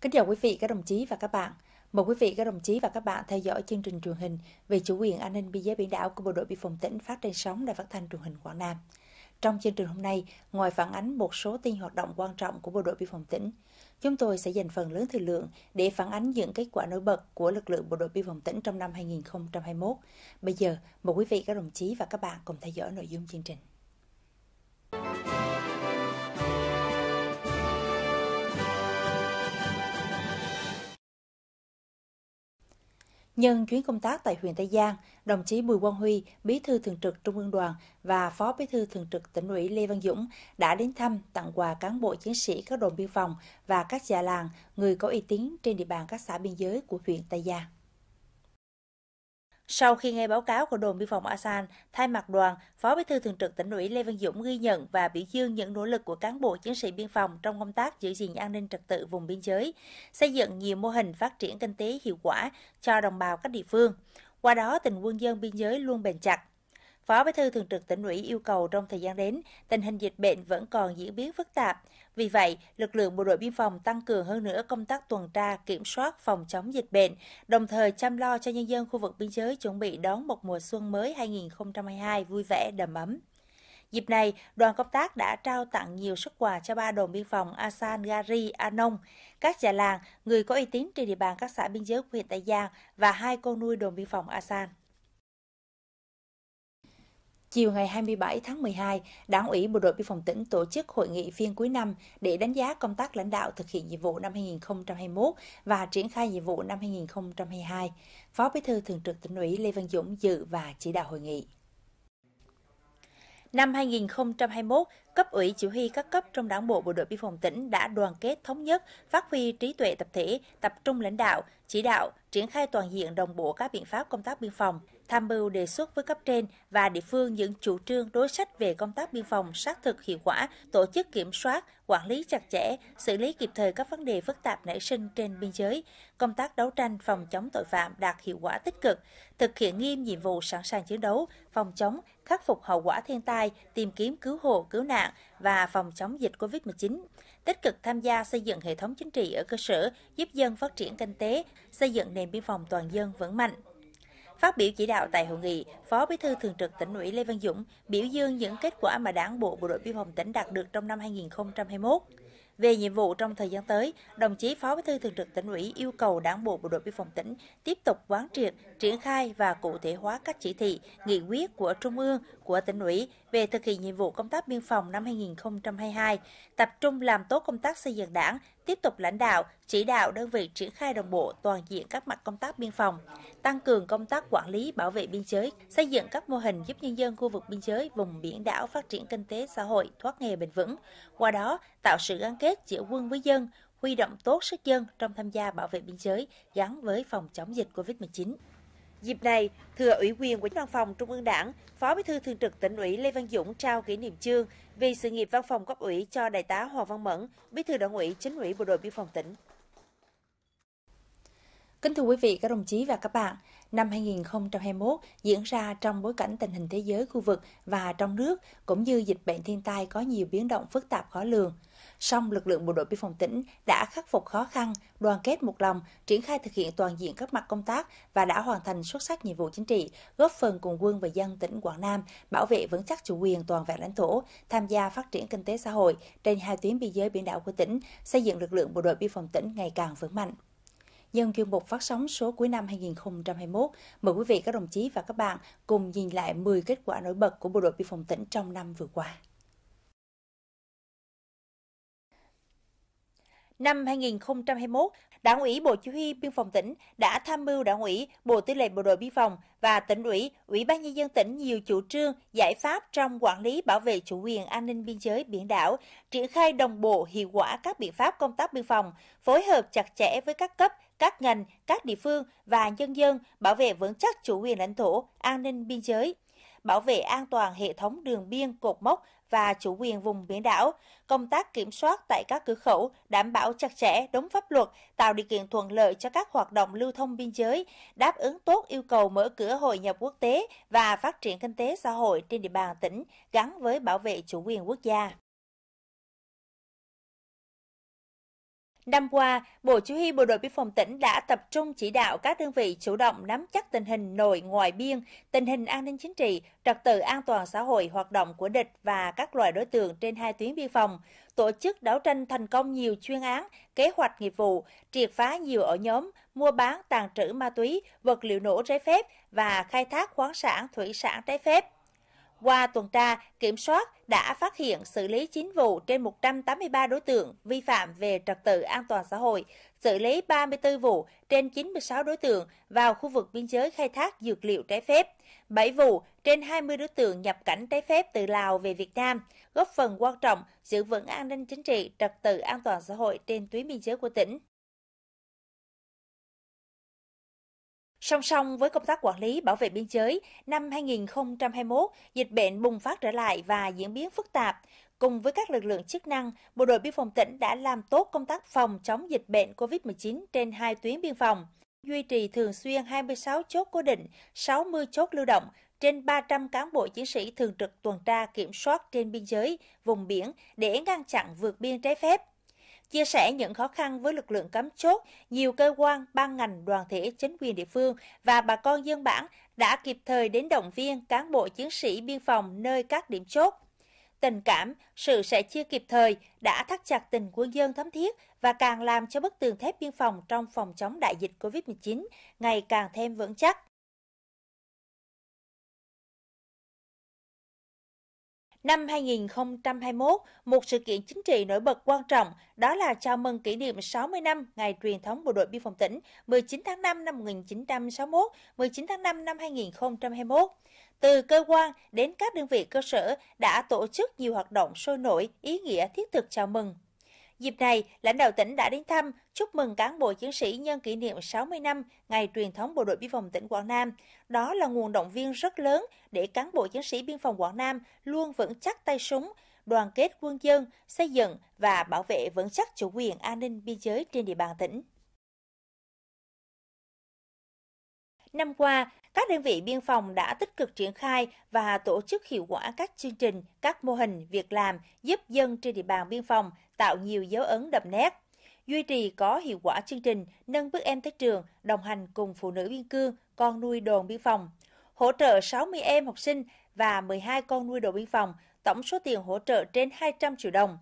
Kính chào quý vị, các đồng chí và các bạn. Mời quý vị, các đồng chí và các bạn theo dõi chương trình truyền hình về chủ quyền an ninh biên giới biển đảo của Bộ đội Biên phòng tỉnh phát trên sóng đài phát thanh truyền hình Quảng Nam. Trong chương trình hôm nay, ngoài phản ánh một số tin hoạt động quan trọng của Bộ đội Biên phòng tỉnh, chúng tôi sẽ dành phần lớn thời lượng để phản ánh những kết quả nổi bật của lực lượng Bộ đội Biên phòng tỉnh trong năm 2021. Bây giờ, mời quý vị, các đồng chí và các bạn cùng theo dõi nội dung chương trình. Nhân chuyến công tác tại huyện Tây Giang, đồng chí Bùi Quang Huy, Bí thư Thường trực Trung ương Đoàn và Phó Bí thư Thường trực Tỉnh ủy Lê Văn Dũng đã đến thăm tặng quà cán bộ chiến sĩ các đồn biên phòng và các già làng, người có uy tín trên địa bàn các xã biên giới của huyện Tây Giang. Sau khi nghe báo cáo của đồn biên phòng Asan, thay mặt đoàn, Phó Bí thư Thường trực tỉnh ủy Lê Văn Dũng ghi nhận và biểu dương những nỗ lực của cán bộ chiến sĩ biên phòng trong công tác giữ gìn an ninh trật tự vùng biên giới, xây dựng nhiều mô hình phát triển kinh tế hiệu quả cho đồng bào các địa phương. Qua đó, tình quân dân biên giới luôn bền chặt, Phó Bí thư Thường trực tỉnh ủy yêu cầu trong thời gian đến, tình hình dịch bệnh vẫn còn diễn biến phức tạp. Vì vậy, lực lượng bộ đội biên phòng tăng cường hơn nữa công tác tuần tra, kiểm soát, phòng chống dịch bệnh, đồng thời chăm lo cho nhân dân khu vực biên giới chuẩn bị đón một mùa xuân mới 2022 vui vẻ, đầm ấm. Dịp này, đoàn công tác đã trao tặng nhiều xuất quà cho ba đồn biên phòng Asan Gari Anong, các già làng, người có uy tín trên địa bàn các xã biên giới huyện Tây Giang và hai con nuôi đồn biên phòng Asan. Chiều ngày 27 tháng 12, Đảng ủy Bộ đội Biên phòng tỉnh tổ chức hội nghị phiên cuối năm để đánh giá công tác lãnh đạo thực hiện nhiệm vụ năm 2021 và triển khai nhiệm vụ năm 2022. Phó Bí thư Thường trực tỉnh ủy Lê Văn Dũng dự và chỉ đạo hội nghị. Năm 2021, cấp ủy chỉ huy các cấp trong Đảng bộ Bộ đội Biên phòng tỉnh đã đoàn kết thống nhất, phát huy trí tuệ tập thể, tập trung lãnh đạo, chỉ đạo, triển khai toàn diện đồng bộ các biện pháp công tác biên phòng, tham mưu đề xuất với cấp trên và địa phương những chủ trương đối sách về công tác biên phòng sát thực hiệu quả, tổ chức kiểm soát, quản lý chặt chẽ, xử lý kịp thời các vấn đề phức tạp nảy sinh trên biên giới, công tác đấu tranh phòng chống tội phạm đạt hiệu quả tích cực, thực hiện nghiêm nhiệm vụ sẵn sàng chiến đấu, phòng chống, khắc phục hậu quả thiên tai, tìm kiếm cứu hộ, cứu nạn và phòng chống dịch COVID-19, tích cực tham gia xây dựng hệ thống chính trị ở cơ sở, giúp dân phát triển kinh tế, xây dựng nền biên phòng toàn dân vững mạnh. Phát biểu chỉ đạo tại hội nghị, Phó Bí thư Thường trực tỉnh ủy Lê Văn Dũng biểu dương những kết quả mà Đảng bộ Bộ đội Biên phòng tỉnh đạt được trong năm 2021. Về nhiệm vụ trong thời gian tới, đồng chí Phó Bí thư Thường trực tỉnh ủy yêu cầu Đảng bộ Bộ đội Biên phòng tỉnh tiếp tục quán triệt, triển khai và cụ thể hóa các chỉ thị, nghị quyết của Trung ương, của tỉnh ủy về thực hiện nhiệm vụ công tác biên phòng năm 2022, tập trung làm tốt công tác xây dựng Đảng, tiếp tục lãnh đạo, chỉ đạo đơn vị triển khai đồng bộ toàn diện các mặt công tác biên phòng, tăng cường công tác quản lý bảo vệ biên giới, xây dựng các mô hình giúp nhân dân khu vực biên giới vùng biển đảo phát triển kinh tế xã hội thoát nghèo bền vững, qua đó tạo sự gắn kết giữa quân với dân, huy động tốt sức dân trong tham gia bảo vệ biên giới gắn với phòng chống dịch COVID-19. Dịp này, thừa ủy quyền của văn phòng Trung ương Đảng, Phó Bí thư Thường trực Tỉnh ủy Lê Văn Dũng trao kỷ niệm chương vì sự nghiệp văn phòng cấp ủy cho Đại tá Hoàng Văn Mẫn, Bí thư Đảng ủy Chính ủy Bộ đội Biên phòng tỉnh. Kính thưa quý vị, các đồng chí và các bạn, năm 2021 diễn ra trong bối cảnh tình hình thế giới, khu vực và trong nước cũng như dịch bệnh thiên tai có nhiều biến động phức tạp khó lường – song lực lượng bộ đội biên phòng tỉnh đã khắc phục khó khăn, đoàn kết một lòng, triển khai thực hiện toàn diện các mặt công tác và đã hoàn thành xuất sắc nhiệm vụ chính trị, góp phần cùng quân và dân tỉnh Quảng Nam bảo vệ vững chắc chủ quyền toàn vẹn lãnh thổ, tham gia phát triển kinh tế xã hội trên hai tuyến biên giới biển đảo của tỉnh, xây dựng lực lượng bộ đội biên phòng tỉnh ngày càng vững mạnh. Nhân chuyên mục phát sóng số cuối năm 2021, mời quý vị các đồng chí và các bạn cùng nhìn lại 10 kết quả nổi bật của Bộ đội Biên phòng tỉnh trong năm vừa qua. Năm 2021, Đảng ủy Bộ Chỉ huy Biên phòng tỉnh đã tham mưu Đảng ủy, Bộ Tư lệnh Bộ đội Biên phòng và tỉnh ủy, Ủy ban nhân dân tỉnh nhiều chủ trương, giải pháp trong quản lý bảo vệ chủ quyền an ninh biên giới biển đảo, triển khai đồng bộ hiệu quả các biện pháp công tác biên phòng, phối hợp chặt chẽ với các cấp, các ngành, các địa phương và nhân dân bảo vệ vững chắc chủ quyền lãnh thổ, an ninh biên giới bảo vệ an toàn hệ thống đường biên, cột mốc và chủ quyền vùng biển đảo, công tác kiểm soát tại các cửa khẩu đảm bảo chặt chẽ, đúng pháp luật, tạo điều kiện thuận lợi cho các hoạt động lưu thông biên giới, đáp ứng tốt yêu cầu mở cửa hội nhập quốc tế và phát triển kinh tế xã hội trên địa bàn tỉnh gắn với bảo vệ chủ quyền quốc gia. Năm qua, Bộ Chỉ huy Bộ đội Biên phòng tỉnh đã tập trung chỉ đạo các đơn vị chủ động nắm chắc tình hình nội ngoại biên, tình hình an ninh chính trị, trật tự an toàn xã hội hoạt động của địch và các loại đối tượng trên hai tuyến biên phòng, tổ chức đấu tranh thành công nhiều chuyên án, kế hoạch nghiệp vụ, triệt phá nhiều ổ nhóm, mua bán, tàn trữ ma túy, vật liệu nổ trái phép và khai thác khoáng sản, thủy sản trái phép. Qua tuần tra, kiểm soát đã phát hiện xử lý 9 vụ trên 183 đối tượng vi phạm về trật tự an toàn xã hội, xử lý 34 vụ trên 96 đối tượng vào khu vực biên giới khai thác dược liệu trái phép, 7 vụ trên 20 đối tượng nhập cảnh trái phép từ Lào về Việt Nam, góp phần quan trọng giữ vững an ninh chính trị, trật tự an toàn xã hội trên tuyến biên giới của tỉnh. Song song với công tác quản lý bảo vệ biên giới, năm 2021, dịch bệnh bùng phát trở lại và diễn biến phức tạp. Cùng với các lực lượng chức năng, Bộ đội Biên phòng tỉnh đã làm tốt công tác phòng chống dịch bệnh COVID-19 trên hai tuyến biên phòng, duy trì thường xuyên 26 chốt cố định, 60 chốt lưu động, trên 300 cán bộ chiến sĩ thường trực tuần tra kiểm soát trên biên giới, vùng biển để ngăn chặn vượt biên trái phép. Chia sẻ những khó khăn với lực lượng cắm chốt, nhiều cơ quan, ban ngành, đoàn thể, chính quyền địa phương và bà con dân bản đã kịp thời đến động viên cán bộ chiến sĩ biên phòng nơi các điểm chốt. Tình cảm, sự sẻ chia kịp thời đã thắt chặt tình quân dân thấm thiết và càng làm cho bức tường thép biên phòng trong phòng chống đại dịch COVID-19 ngày càng thêm vững chắc. Năm 2021, một sự kiện chính trị nổi bật quan trọng đó là chào mừng kỷ niệm 60 năm ngày truyền thống bộ đội biên phòng tỉnh 19 tháng 5 năm 1961, 19 tháng 5 năm 2021 từ cơ quan đến các đơn vị cơ sở đã tổ chức nhiều hoạt động sôi nổi, ý nghĩa thiết thực chào mừng Dịp này, lãnh đạo tỉnh đã đến thăm, chúc mừng cán bộ chiến sĩ nhân kỷ niệm 60 năm ngày truyền thống bộ đội biên phòng tỉnh Quảng Nam. Đó là nguồn động viên rất lớn để cán bộ chiến sĩ biên phòng Quảng Nam luôn vững chắc tay súng, đoàn kết quân dân, xây dựng và bảo vệ vững chắc chủ quyền an ninh biên giới trên địa bàn tỉnh. Năm qua, các đơn vị biên phòng đã tích cực triển khai và tổ chức hiệu quả các chương trình, các mô hình, việc làm giúp dân trên địa bàn biên phòng tạo nhiều dấu ấn đậm nét. Duy trì có hiệu quả chương trình nâng bước em tới trường, đồng hành cùng phụ nữ biên cương, con nuôi đồn biên phòng. Hỗ trợ 60 em học sinh và 12 con nuôi đồn biên phòng, tổng số tiền hỗ trợ trên 200 triệu đồng.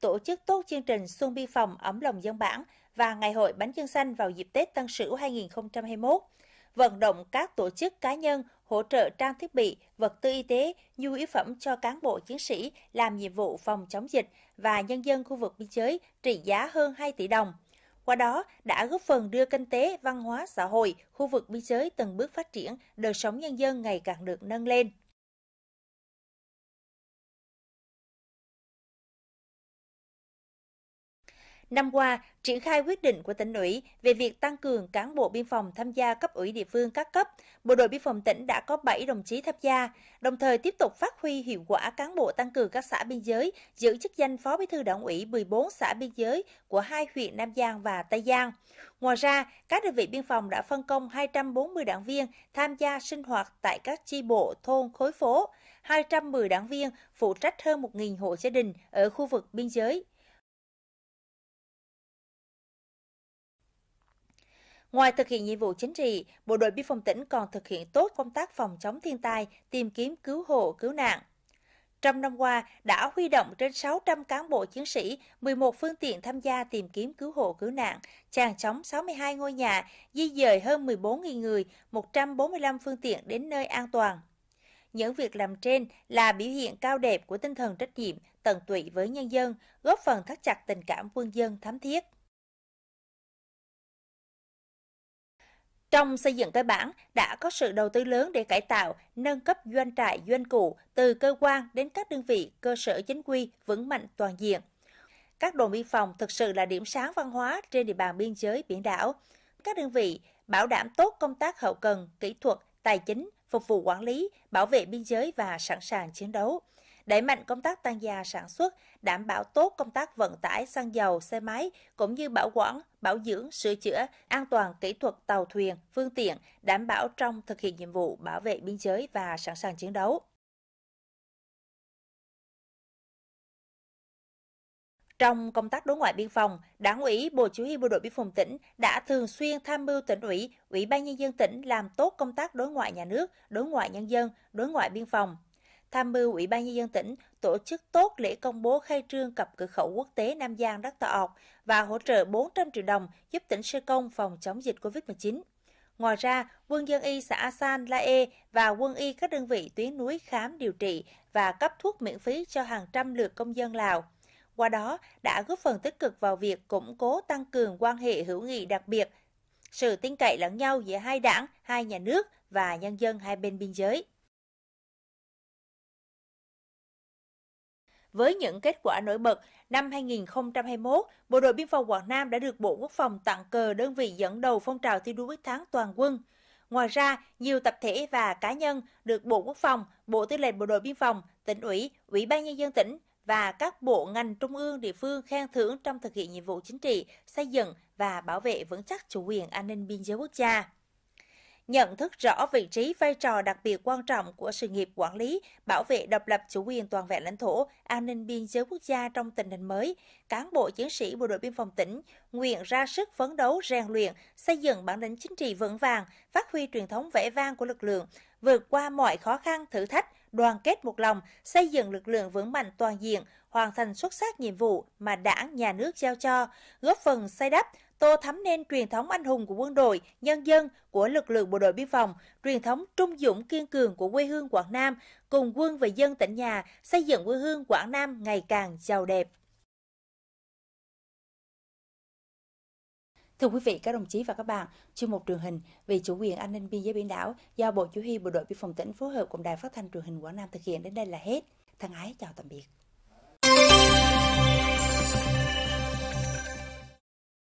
Tổ chức tốt chương trình Xuân Biên phòng ấm lòng dân bản và Ngày hội bánh dân xanh vào dịp Tết Tân Sửu 2021 vận động các tổ chức cá nhân hỗ trợ trang thiết bị, vật tư y tế, nhu yếu phẩm cho cán bộ chiến sĩ làm nhiệm vụ phòng chống dịch và nhân dân khu vực biên giới trị giá hơn 2 tỷ đồng. Qua đó đã góp phần đưa kinh tế, văn hóa, xã hội, khu vực biên giới từng bước phát triển, đời sống nhân dân ngày càng được nâng lên. Năm qua, triển khai quyết định của tỉnh ủy về việc tăng cường cán bộ biên phòng tham gia cấp ủy địa phương các cấp, Bộ đội biên phòng tỉnh đã có 7 đồng chí tham gia, đồng thời tiếp tục phát huy hiệu quả cán bộ tăng cường các xã biên giới giữ chức danh Phó Bí thư Đảng ủy 14 xã biên giới của hai huyện Nam Giang và Tây Giang. Ngoài ra, các đơn vị biên phòng đã phân công 240 đảng viên tham gia sinh hoạt tại các chi bộ thôn khối phố, 210 đảng viên phụ trách hơn 1.000 hộ gia đình ở khu vực biên giới. Ngoài thực hiện nhiệm vụ chính trị, Bộ đội Biên phòng tỉnh còn thực hiện tốt công tác phòng chống thiên tai, tìm kiếm cứu hộ, cứu nạn. Trong năm qua, đã huy động trên 600 cán bộ chiến sĩ, 11 phương tiện tham gia tìm kiếm cứu hộ cứu nạn, tràn chống 62 ngôi nhà, di dời hơn 14.000 người, 145 phương tiện đến nơi an toàn. Những việc làm trên là biểu hiện cao đẹp của tinh thần trách nhiệm, tận tụy với nhân dân, góp phần thắt chặt tình cảm quân dân thắm thiết. Trong xây dựng cơ bản, đã có sự đầu tư lớn để cải tạo, nâng cấp doanh trại doanh cụ từ cơ quan đến các đơn vị, cơ sở chính quy vững mạnh toàn diện. Các đồn biên phòng thực sự là điểm sáng văn hóa trên địa bàn biên giới biển đảo. Các đơn vị bảo đảm tốt công tác hậu cần, kỹ thuật, tài chính, phục vụ quản lý, bảo vệ biên giới và sẵn sàng chiến đấu đẩy mạnh công tác tăng gia sản xuất, đảm bảo tốt công tác vận tải xăng dầu, xe máy cũng như bảo quản, bảo dưỡng, sửa chữa, an toàn kỹ thuật tàu thuyền, phương tiện, đảm bảo trong thực hiện nhiệm vụ bảo vệ biên giới và sẵn sàng chiến đấu. Trong công tác đối ngoại biên phòng, Đảng ủy Bộ Chỉ huy Bộ đội Biên phòng tỉnh đã thường xuyên tham mưu tỉnh ủy, Ủy ban nhân dân tỉnh làm tốt công tác đối ngoại nhà nước, đối ngoại nhân dân, đối ngoại biên phòng, tham mưu Ủy ban Nhân dân tỉnh tổ chức tốt lễ công bố khai trương cặp cửa khẩu quốc tế Nam Giang Đắc Tà Ọc và hỗ trợ 400 triệu đồng giúp tỉnh sơ công phòng chống dịch COVID-19. Ngoài ra, quân dân y xã San La E và quân y các đơn vị tuyến núi khám điều trị và cấp thuốc miễn phí cho hàng trăm lượt công dân Lào. Qua đó, đã góp phần tích cực vào việc củng cố tăng cường quan hệ hữu nghị đặc biệt, sự tin cậy lẫn nhau giữa hai đảng, hai nhà nước và nhân dân hai bên biên giới. Với những kết quả nổi bật, năm 2021, Bộ đội Biên phòng Quảng Nam đã được Bộ Quốc phòng tặng cờ đơn vị dẫn đầu phong trào thi đua quyết thắng toàn quân. Ngoài ra, nhiều tập thể và cá nhân được Bộ Quốc phòng, Bộ Tư lệnh Bộ đội Biên phòng, tỉnh ủy, Ủy ban Nhân dân tỉnh và các bộ ngành trung ương địa phương khen thưởng trong thực hiện nhiệm vụ chính trị, xây dựng và bảo vệ vững chắc chủ quyền an ninh biên giới quốc gia nhận thức rõ vị trí vai trò đặc biệt quan trọng của sự nghiệp quản lý, bảo vệ độc lập chủ quyền toàn vẹn lãnh thổ, an ninh biên giới quốc gia trong tình hình mới, cán bộ chiến sĩ bộ đội biên phòng tỉnh nguyện ra sức phấn đấu rèn luyện, xây dựng bản lĩnh chính trị vững vàng, phát huy truyền thống vẻ vang của lực lượng, vượt qua mọi khó khăn, thử thách, đoàn kết một lòng, xây dựng lực lượng vững mạnh toàn diện, hoàn thành xuất sắc nhiệm vụ mà đảng, nhà nước giao cho, góp phần xây đắp, tô thắm nên truyền thống anh hùng của quân đội, nhân dân, của lực lượng bộ đội biên phòng, truyền thống trung dũng kiên cường của quê hương Quảng Nam, cùng quân và dân tỉnh nhà xây dựng quê hương Quảng Nam ngày càng giàu đẹp. Thưa quý vị, các đồng chí và các bạn, chương mục truyền hình về chủ quyền an ninh biên giới biển đảo do Bộ Chỉ huy Bộ đội Biên phòng tỉnh phối hợp cùng Đài Phát thanh truyền hình Quảng Nam thực hiện đến đây là hết. Thân ái chào tạm biệt.